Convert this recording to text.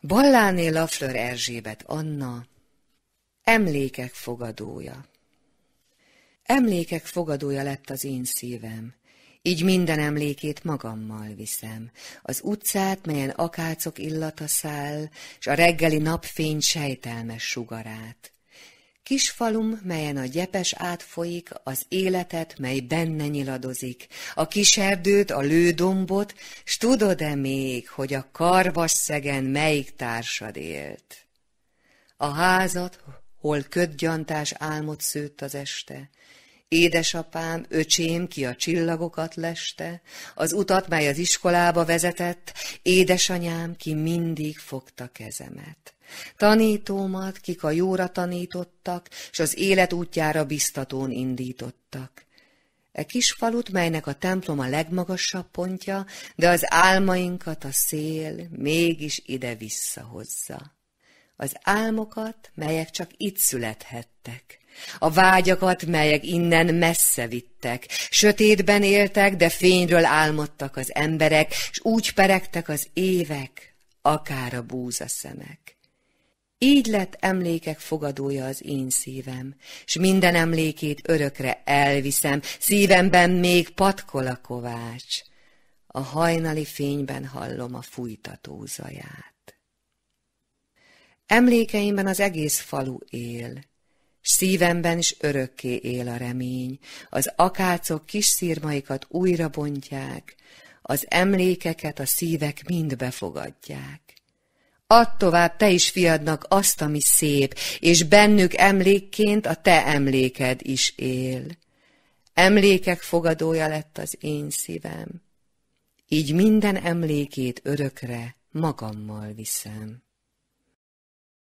Balláné Laflör Erzsébet Anna, emlékek fogadója. Emlékek fogadója lett az én szívem, így minden emlékét magammal viszem. Az utcát, melyen akácok illata száll, s a reggeli napfény sejtelmes sugarát. Kis falum, melyen a gyepes átfolyik, az életet, mely benne nyiladozik, a kis erdőt, a lődombot, s tudod-e még, hogy a karvas szegen melyik társad élt? A házat, hol ködgyantás álmot szőtt az este, Édesapám, öcsém, ki a csillagokat leste, az utat, mely az iskolába vezetett, édesanyám, ki mindig fogta kezemet. Tanítómat, kik a jóra tanítottak, s az élet útjára biztatón indítottak. E kis falut, melynek a templom a legmagasabb pontja, de az álmainkat a szél mégis ide visszahozza. Az álmokat, melyek csak itt születhettek, a vágyakat, melyek innen messze vittek, sötétben éltek, de fényről álmodtak az emberek, s úgy peregtek az évek, akár a búza szemek. Így lett emlékek fogadója az én szívem, s minden emlékét örökre elviszem, szívemben még patkol a kovács. A hajnali fényben hallom a fújtató zaját. Emlékeimben az egész falu él, s szívemben is örökké él a remény, az akácok kis szírmaikat újra bontják, az emlékeket a szívek mind befogadják Add tovább te is fiadnak azt, ami szép, és bennük emlékként a te emléked is él. Emlékek fogadója lett az én szívem, így minden emlékét örökre magammal viszem.